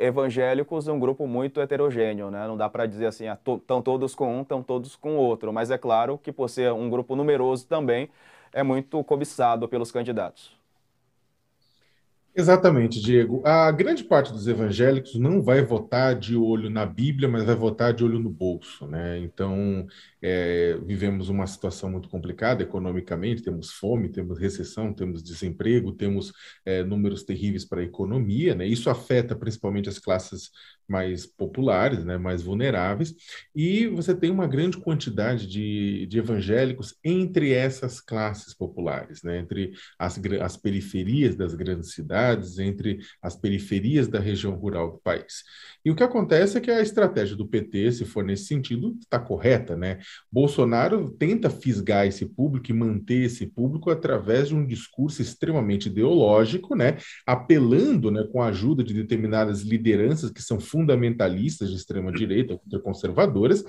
evangélicos é um grupo muito heterogêneo, né? Não dá para dizer assim, estão ah, todos com um, estão todos com outro. Mas é claro que por ser um grupo numeroso também, é muito cobiçado pelos candidatos. Exatamente, Diego. A grande parte dos evangélicos não vai votar de olho na Bíblia, mas vai votar de olho no bolso, né? Então, é, vivemos uma situação muito complicada economicamente, temos fome, temos recessão, temos desemprego, temos é, números terríveis para a economia, né? Isso afeta principalmente as classes mais populares, né, mais vulneráveis, e você tem uma grande quantidade de, de evangélicos entre essas classes populares, né, entre as, as periferias das grandes cidades, entre as periferias da região rural do país. E o que acontece é que a estratégia do PT, se for nesse sentido, está correta, né? Bolsonaro tenta fisgar esse público e manter esse público através de um discurso extremamente ideológico, né? apelando né, com a ajuda de determinadas lideranças que são fundamentalistas de extrema-direita, conservadoras,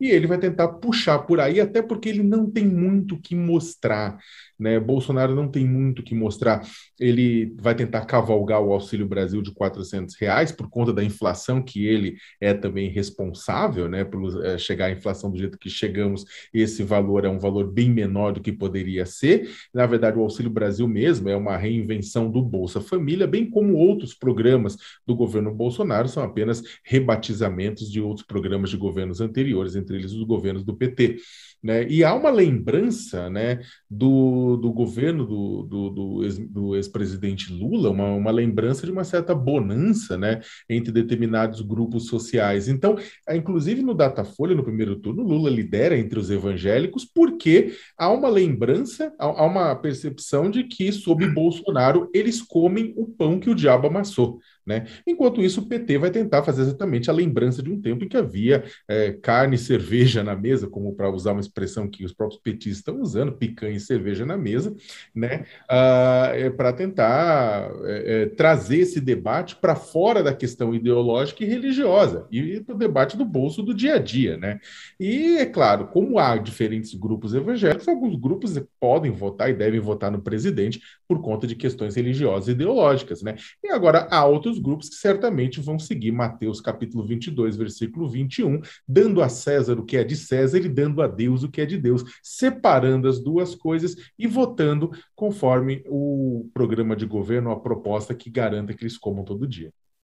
e ele vai tentar puxar por aí, até porque ele não tem muito o que mostrar. Né? Bolsonaro não tem muito o que mostrar. Ele vai tentar cavalgar o Auxílio Brasil de R$ reais por conta da inflação que ele é também responsável né, por eh, chegar à inflação do jeito que chega chegamos, esse valor é um valor bem menor do que poderia ser. Na verdade, o Auxílio Brasil mesmo é uma reinvenção do Bolsa Família, bem como outros programas do governo Bolsonaro, são apenas rebatizamentos de outros programas de governos anteriores, entre eles os governos do PT. Né? E há uma lembrança né, do, do governo do, do, do ex-presidente ex Lula, uma, uma lembrança de uma certa bonança né, entre determinados grupos sociais. Então, é, inclusive no Datafolha, no primeiro turno, Lula lidera lidera entre os evangélicos, porque há uma lembrança, há uma percepção de que, sob hum. Bolsonaro, eles comem o pão que o diabo amassou. Né? Enquanto isso, o PT vai tentar fazer exatamente a lembrança de um tempo em que havia é, carne e cerveja na mesa, como para usar uma expressão que os próprios petistas estão usando, picanha e cerveja na mesa, né? Ah, é, para tentar é, trazer esse debate para fora da questão ideológica e religiosa e para o debate do bolso do dia a dia. Né? E, é claro, claro, como há diferentes grupos evangélicos, alguns grupos podem votar e devem votar no presidente por conta de questões religiosas e ideológicas, né? E agora há outros grupos que certamente vão seguir Mateus capítulo 22, versículo 21, dando a César o que é de César e dando a Deus o que é de Deus, separando as duas coisas e votando conforme o programa de governo, a proposta que garanta que eles comam todo dia.